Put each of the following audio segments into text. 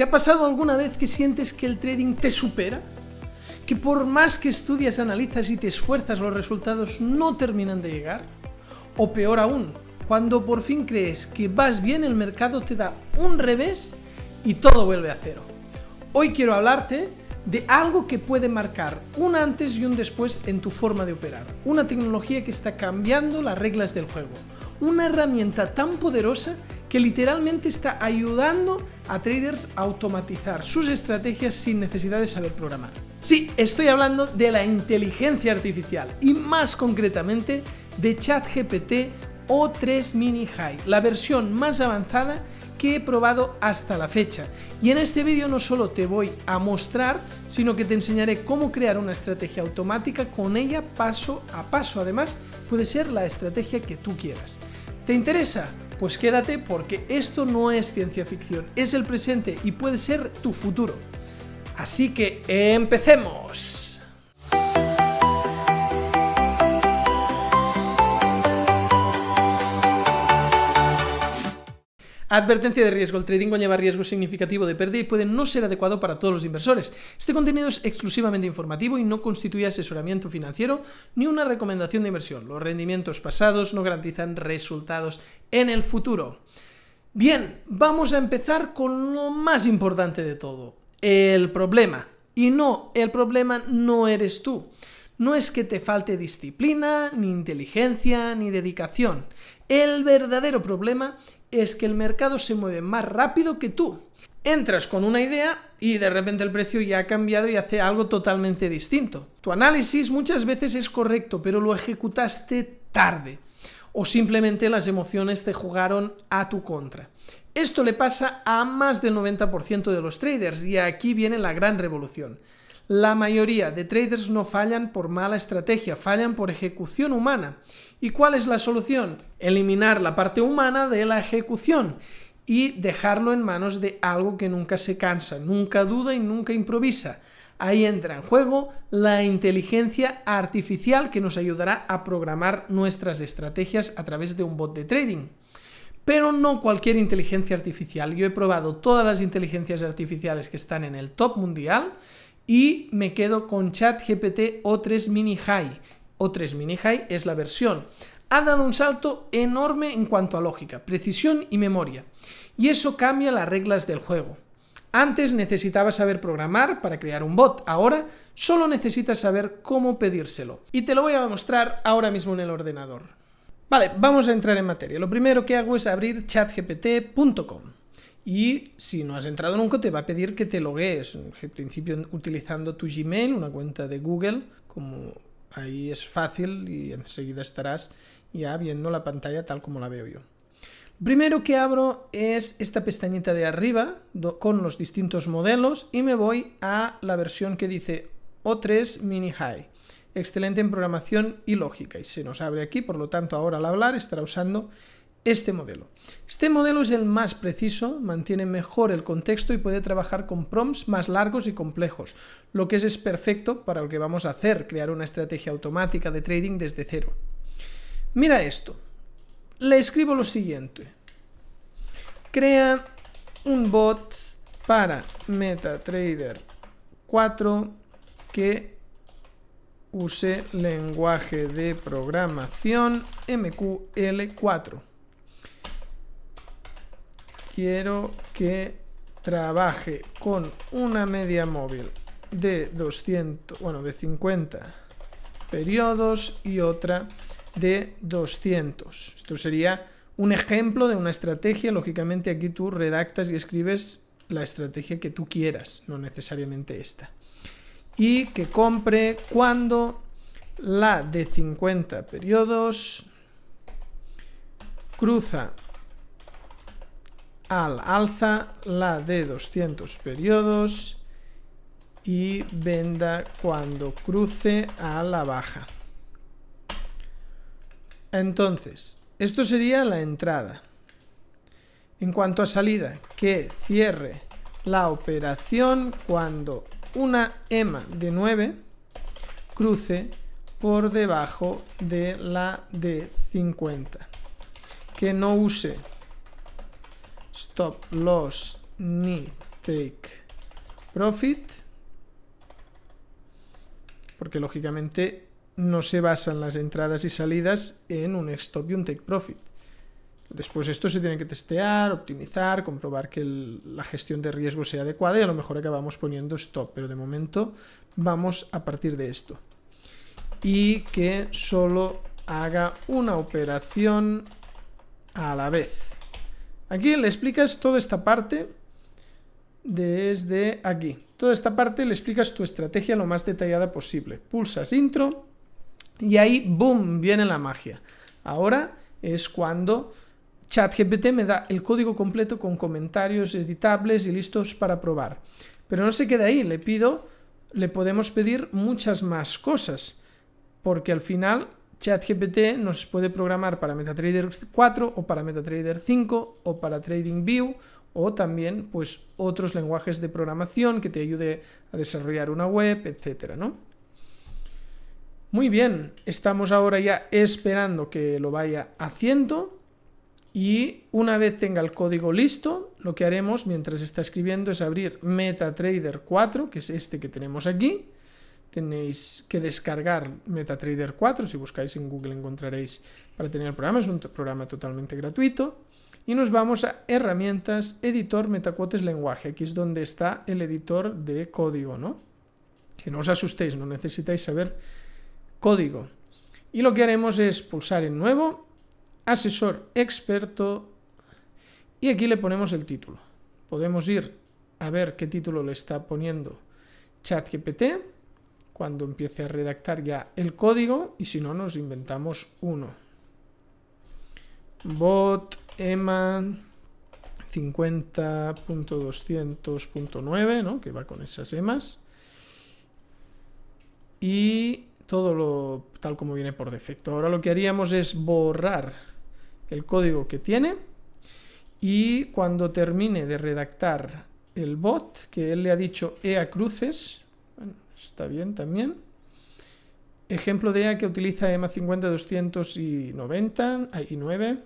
¿Te ha pasado alguna vez que sientes que el trading te supera? ¿Que por más que estudias, analizas y te esfuerzas, los resultados no terminan de llegar? O peor aún, cuando por fin crees que vas bien, el mercado te da un revés y todo vuelve a cero. Hoy quiero hablarte de algo que puede marcar un antes y un después en tu forma de operar. Una tecnología que está cambiando las reglas del juego. Una herramienta tan poderosa que literalmente está ayudando a traders a automatizar sus estrategias sin necesidad de saber programar. Sí, estoy hablando de la inteligencia artificial y más concretamente de ChatGPT O3 Mini High, la versión más avanzada que he probado hasta la fecha. Y en este vídeo no solo te voy a mostrar, sino que te enseñaré cómo crear una estrategia automática con ella paso a paso. Además, puede ser la estrategia que tú quieras. ¿Te interesa? pues quédate porque esto no es ciencia ficción, es el presente y puede ser tu futuro. Así que empecemos. Advertencia de riesgo. El trading conlleva riesgo significativo de pérdida y puede no ser adecuado para todos los inversores. Este contenido es exclusivamente informativo y no constituye asesoramiento financiero ni una recomendación de inversión. Los rendimientos pasados no garantizan resultados en el futuro. Bien, vamos a empezar con lo más importante de todo, el problema. Y no, el problema no eres tú. No es que te falte disciplina, ni inteligencia, ni dedicación. El verdadero problema es que el mercado se mueve más rápido que tú. Entras con una idea y de repente el precio ya ha cambiado y hace algo totalmente distinto. Tu análisis muchas veces es correcto, pero lo ejecutaste tarde. O simplemente las emociones te jugaron a tu contra. Esto le pasa a más del 90% de los traders y aquí viene la gran revolución. La mayoría de traders no fallan por mala estrategia, fallan por ejecución humana. ¿Y cuál es la solución? Eliminar la parte humana de la ejecución y dejarlo en manos de algo que nunca se cansa, nunca duda y nunca improvisa. Ahí entra en juego la inteligencia artificial que nos ayudará a programar nuestras estrategias a través de un bot de trading. Pero no cualquier inteligencia artificial. Yo he probado todas las inteligencias artificiales que están en el top mundial y me quedo con ChatGPT O3 Mini High. O3 Mini High es la versión. Ha dado un salto enorme en cuanto a lógica, precisión y memoria. Y eso cambia las reglas del juego. Antes necesitaba saber programar para crear un bot, ahora solo necesitas saber cómo pedírselo. Y te lo voy a mostrar ahora mismo en el ordenador. Vale, vamos a entrar en materia. Lo primero que hago es abrir chatgpt.com. Y si no has entrado nunca, te va a pedir que te logues En principio, utilizando tu Gmail, una cuenta de Google, como ahí es fácil y enseguida estarás ya viendo la pantalla tal como la veo yo. Primero que abro es esta pestañita de arriba con los distintos modelos y me voy a la versión que dice O3 Mini High. Excelente en programación y lógica. Y se nos abre aquí, por lo tanto ahora al hablar estará usando este modelo. Este modelo es el más preciso, mantiene mejor el contexto y puede trabajar con prompts más largos y complejos, lo que es, es perfecto para lo que vamos a hacer, crear una estrategia automática de trading desde cero. Mira esto. Le escribo lo siguiente. Crea un bot para MetaTrader 4 que use lenguaje de programación MQL4 quiero que trabaje con una media móvil de 200, bueno, de 50 periodos y otra de 200. Esto sería un ejemplo de una estrategia. Lógicamente aquí tú redactas y escribes la estrategia que tú quieras, no necesariamente esta. Y que compre cuando la de 50 periodos cruza al alza, la de 200 periodos y venda cuando cruce a la baja. Entonces, esto sería la entrada. En cuanto a salida, que cierre la operación cuando una EMA de 9 cruce por debajo de la de 50. Que no use stop loss ni take profit porque lógicamente no se basan las entradas y salidas en un stop y un take profit después esto se tiene que testear, optimizar, comprobar que la gestión de riesgo sea adecuada y a lo mejor acabamos poniendo stop, pero de momento vamos a partir de esto y que solo haga una operación a la vez Aquí le explicas toda esta parte desde aquí. Toda esta parte le explicas tu estrategia lo más detallada posible. Pulsas intro y ahí, ¡boom!, viene la magia. Ahora es cuando ChatGPT me da el código completo con comentarios editables y listos para probar. Pero no se queda ahí, le pido, le podemos pedir muchas más cosas, porque al final ChatGPT nos puede programar para MetaTrader 4 o para MetaTrader 5 o para TradingView o también pues otros lenguajes de programación que te ayude a desarrollar una web, etcétera, ¿no? Muy bien, estamos ahora ya esperando que lo vaya haciendo y una vez tenga el código listo, lo que haremos mientras está escribiendo es abrir MetaTrader 4, que es este que tenemos aquí, tenéis que descargar MetaTrader 4. Si buscáis en Google encontraréis para tener el programa. Es un programa totalmente gratuito. Y nos vamos a herramientas, editor, metacuotes, lenguaje. Aquí es donde está el editor de código, ¿no? Que no os asustéis, no necesitáis saber código. Y lo que haremos es pulsar en nuevo, asesor experto, y aquí le ponemos el título. Podemos ir a ver qué título le está poniendo ChatGPT cuando empiece a redactar ya el código y si no nos inventamos uno. Bot EMA 50.200.9, ¿no? que va con esas EMAs. Y todo lo tal como viene por defecto. Ahora lo que haríamos es borrar el código que tiene y cuando termine de redactar el bot, que él le ha dicho EA cruces, Está bien también. Ejemplo de A que utiliza EMA 50290 y 9.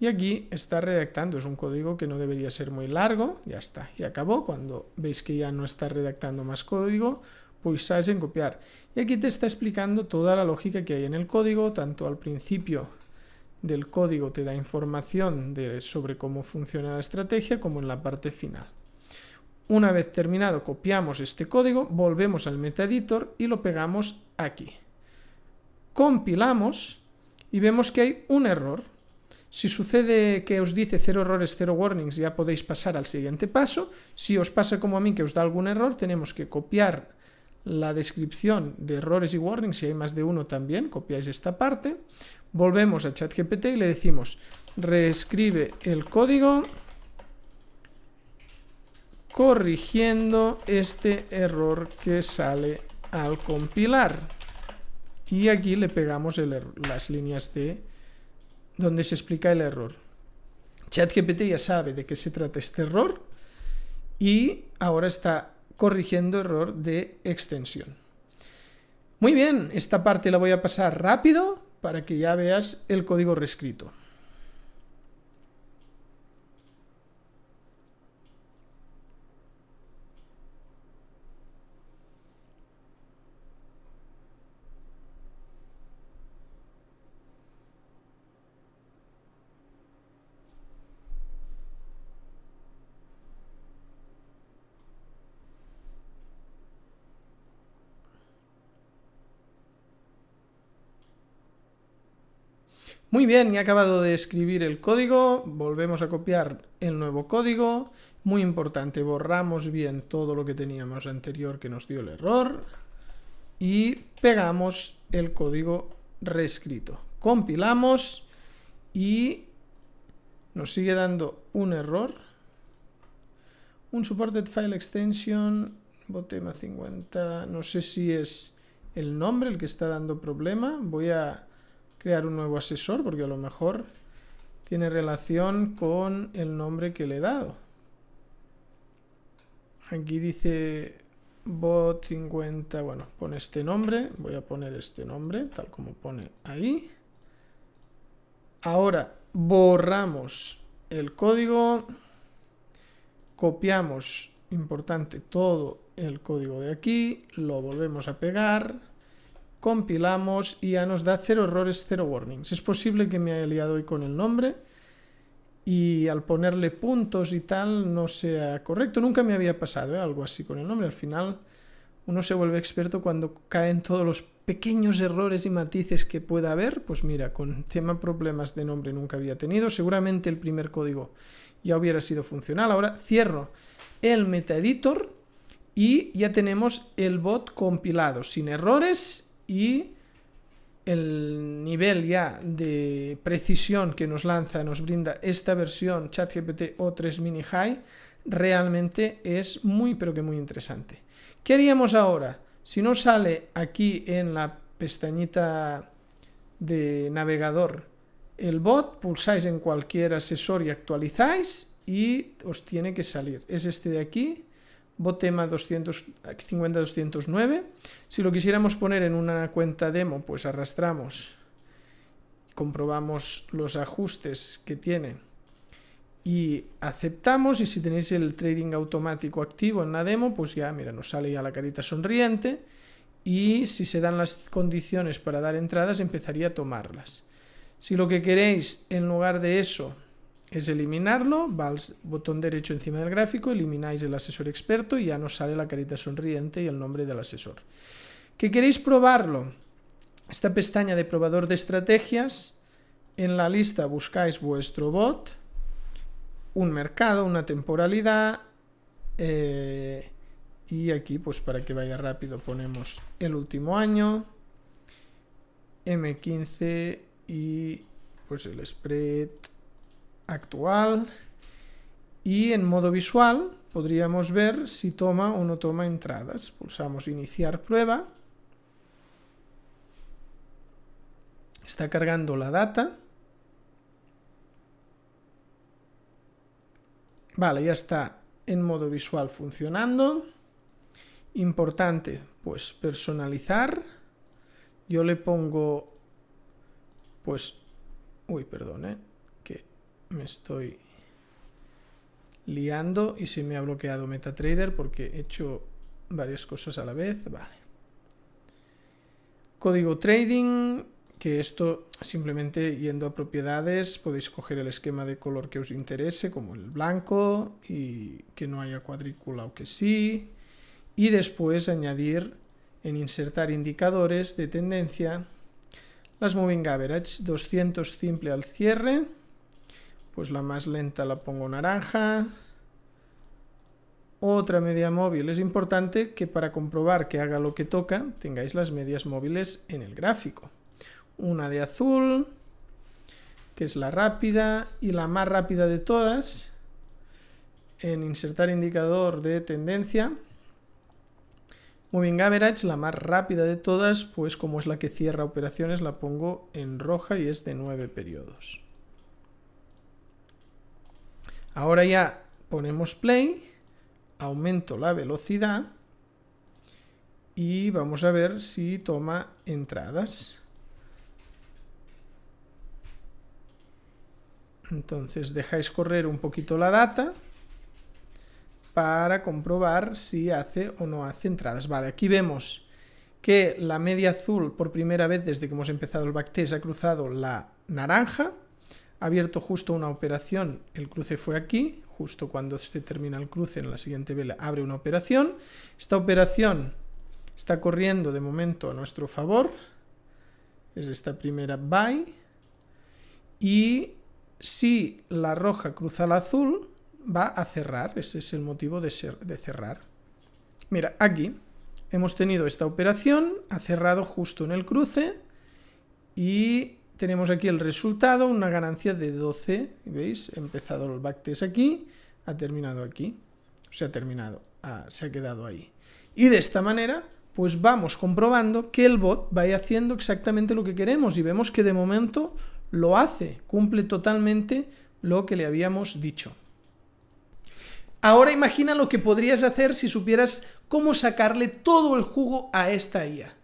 Y aquí está redactando, es un código que no debería ser muy largo, ya está, y acabó. Cuando veis que ya no está redactando más código, pulsáis en copiar. Y aquí te está explicando toda la lógica que hay en el código, tanto al principio del código te da información sobre cómo funciona la estrategia, como en la parte final. Una vez terminado, copiamos este código, volvemos al MetaEditor y lo pegamos aquí. Compilamos y vemos que hay un error. Si sucede que os dice cero errores, cero warnings, ya podéis pasar al siguiente paso. Si os pasa como a mí que os da algún error, tenemos que copiar la descripción de errores y warnings, si hay más de uno también, copiáis esta parte. Volvemos a ChatGPT y le decimos, reescribe el código corrigiendo este error que sale al compilar. Y aquí le pegamos las líneas de donde se explica el error. ChatGPT ya sabe de qué se trata este error y ahora está corrigiendo error de extensión. Muy bien, esta parte la voy a pasar rápido para que ya veas el código reescrito. Muy bien, he acabado de escribir el código, volvemos a copiar el nuevo código. Muy importante, borramos bien todo lo que teníamos anterior que nos dio el error y pegamos el código reescrito. Compilamos y nos sigue dando un error. Un supported file extension, botema 50, no sé si es el nombre el que está dando problema. Voy a crear un nuevo asesor porque a lo mejor tiene relación con el nombre que le he dado. Aquí dice bot 50, bueno, pone este nombre, voy a poner este nombre, tal como pone ahí. Ahora borramos el código, copiamos, importante, todo el código de aquí, lo volvemos a pegar compilamos y ya nos da cero errores, cero warnings. Es posible que me haya liado hoy con el nombre y al ponerle puntos y tal no sea correcto. Nunca me había pasado ¿eh? algo así con el nombre. Al final uno se vuelve experto cuando caen todos los pequeños errores y matices que pueda haber. Pues mira, con tema problemas de nombre nunca había tenido. Seguramente el primer código ya hubiera sido funcional. Ahora cierro el meta editor y ya tenemos el bot compilado sin errores y el nivel ya de precisión que nos lanza, nos brinda esta versión ChatGPT O3 Mini High, realmente es muy pero que muy interesante. ¿Qué haríamos ahora? Si no sale aquí en la pestañita de navegador el bot, pulsáis en cualquier asesor y actualizáis y os tiene que salir. Es este de aquí Botema 250-209. Si lo quisiéramos poner en una cuenta demo, pues arrastramos, comprobamos los ajustes que tiene y aceptamos. Y si tenéis el trading automático activo en la demo, pues ya, mira, nos sale ya la carita sonriente. Y si se dan las condiciones para dar entradas, empezaría a tomarlas. Si lo que queréis, en lugar de eso, es eliminarlo, va al botón derecho encima del gráfico, elimináis el asesor experto y ya nos sale la carita sonriente y el nombre del asesor. ¿Que queréis probarlo? Esta pestaña de probador de estrategias, en la lista buscáis vuestro bot, un mercado, una temporalidad, eh, y aquí pues para que vaya rápido ponemos el último año, M15 y pues el spread actual y en modo visual podríamos ver si toma o no toma entradas. Pulsamos iniciar prueba. Está cargando la data. Vale, ya está en modo visual funcionando. Importante, pues personalizar. Yo le pongo, pues, uy, perdón, ¿eh? me estoy liando y se me ha bloqueado MetaTrader porque he hecho varias cosas a la vez. Vale. Código trading, que esto simplemente yendo a propiedades podéis coger el esquema de color que os interese, como el blanco y que no haya cuadrícula o que sí. Y después añadir en insertar indicadores de tendencia las moving average 200 simple al cierre pues la más lenta la pongo naranja. Otra media móvil. Es importante que para comprobar que haga lo que toca, tengáis las medias móviles en el gráfico. Una de azul, que es la rápida, y la más rápida de todas, en insertar indicador de tendencia. Moving Average, la más rápida de todas, pues como es la que cierra operaciones, la pongo en roja y es de 9 periodos. Ahora ya ponemos play, aumento la velocidad y vamos a ver si toma entradas. Entonces dejáis correr un poquito la data para comprobar si hace o no hace entradas. Vale, aquí vemos que la media azul por primera vez desde que hemos empezado el backtest ha cruzado la naranja abierto justo una operación, el cruce fue aquí, justo cuando se termina el cruce en la siguiente vela abre una operación, esta operación está corriendo de momento a nuestro favor, es esta primera buy, y si la roja cruza la azul, va a cerrar, ese es el motivo de, de cerrar. Mira, aquí hemos tenido esta operación, ha cerrado justo en el cruce, y tenemos aquí el resultado, una ganancia de 12, ¿veis? He empezado el backtest aquí, ha terminado aquí, se ha terminado, ah, se ha quedado ahí. Y de esta manera, pues vamos comprobando que el bot vaya haciendo exactamente lo que queremos y vemos que de momento lo hace, cumple totalmente lo que le habíamos dicho. Ahora imagina lo que podrías hacer si supieras cómo sacarle todo el jugo a esta IA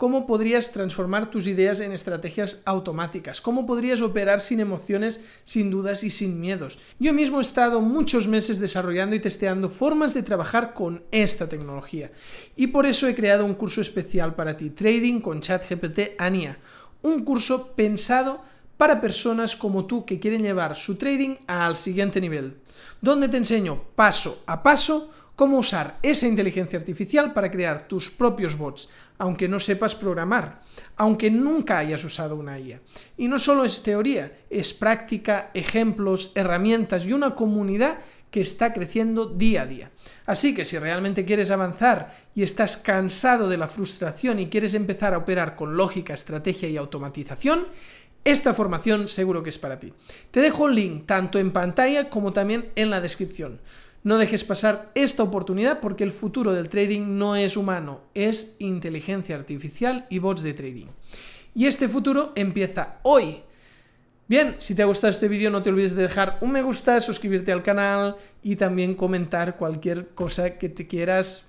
cómo podrías transformar tus ideas en estrategias automáticas, cómo podrías operar sin emociones, sin dudas y sin miedos. Yo mismo he estado muchos meses desarrollando y testeando formas de trabajar con esta tecnología y por eso he creado un curso especial para ti, Trading con ChatGPT ANIA, un curso pensado para personas como tú que quieren llevar su trading al siguiente nivel, donde te enseño paso a paso cómo usar esa inteligencia artificial para crear tus propios bots, aunque no sepas programar, aunque nunca hayas usado una IA. Y no solo es teoría, es práctica, ejemplos, herramientas y una comunidad que está creciendo día a día. Así que si realmente quieres avanzar y estás cansado de la frustración y quieres empezar a operar con lógica, estrategia y automatización, esta formación seguro que es para ti. Te dejo el link tanto en pantalla como también en la descripción. No dejes pasar esta oportunidad porque el futuro del trading no es humano, es inteligencia artificial y bots de trading. Y este futuro empieza hoy. Bien, si te ha gustado este vídeo no te olvides de dejar un me gusta, suscribirte al canal y también comentar cualquier cosa que te quieras